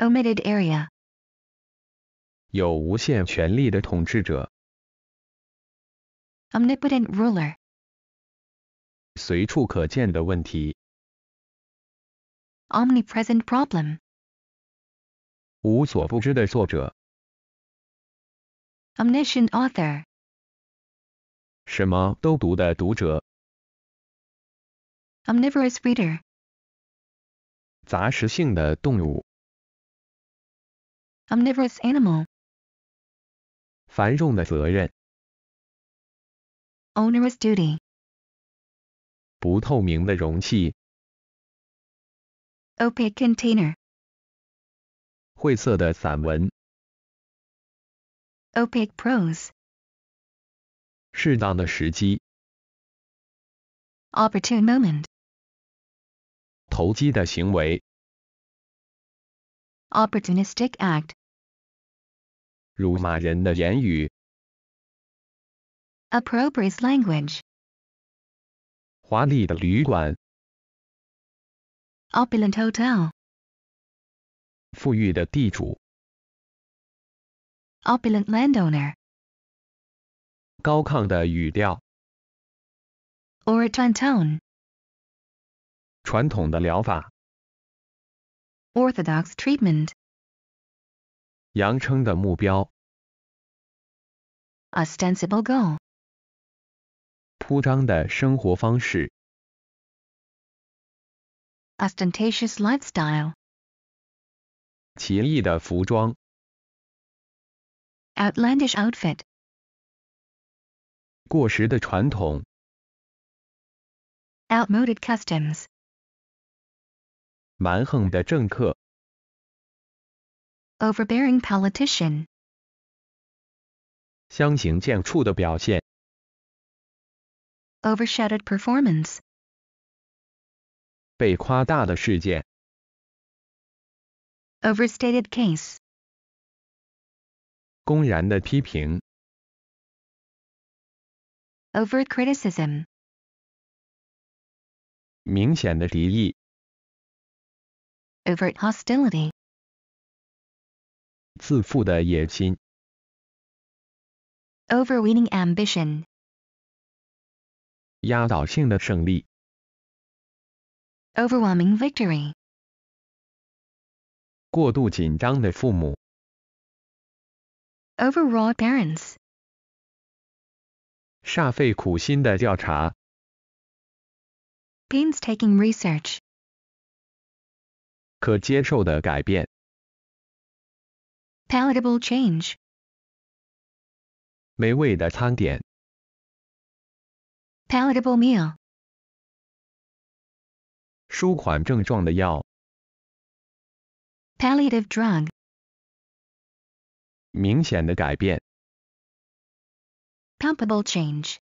omitted area omnipotent ruler omnipresent problem omniscient author omnivorous reader 杂食性的动物。Omnivorous animal。繁重的责任。Onerous duty。不透明的容器。Opaque container。晦涩的散文。Opaque prose。适当的时机。Opportune moment。投机的行为。Opportunistic act。辱骂人的言语。Appropriate language。华丽的旅馆。Opulent hotel。富裕的地主。Opulent landowner。高亢的语调。Oratory tone。传统的疗法 Orthodox treatment 扬称的目标 Ostensible goal Ostentatious lifestyle Outlandish outfit Outmoded customs 蛮横的政客，overbearing politician，相形见绌的表现，overshadowed performance，被夸大的事件，overstated case，公然的批评，overt criticism，明显的敌意。overt hostility. overweening ambition overwhelming victory overwrought parents 煞费苦心的调查 painstaking research 可接受的改变。Palatable change，美味的餐点。Palatable meal，舒缓症状的药。Palliative drug，明显的改变。Palpable change，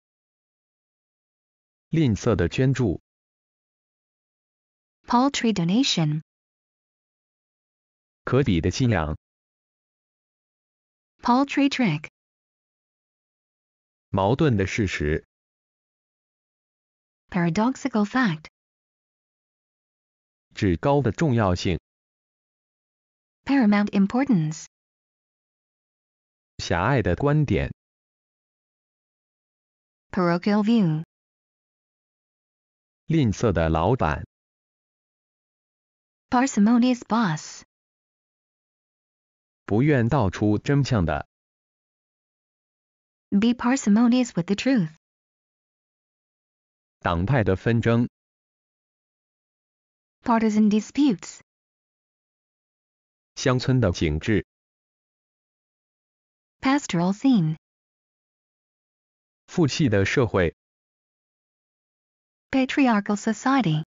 吝啬的捐助。Paltry donation。可比的凄凉。Paltry trick。矛盾的事实。Paradoxical fact。至高的重要性。Paramount importance。狭隘的观点。Parochial view。吝啬的老板。Parsimonious boss。不愿道出真相的。Be parsimonious with the truth。党派的纷争。Partisan disputes。乡村的景致。Pastoral Patriarchal society。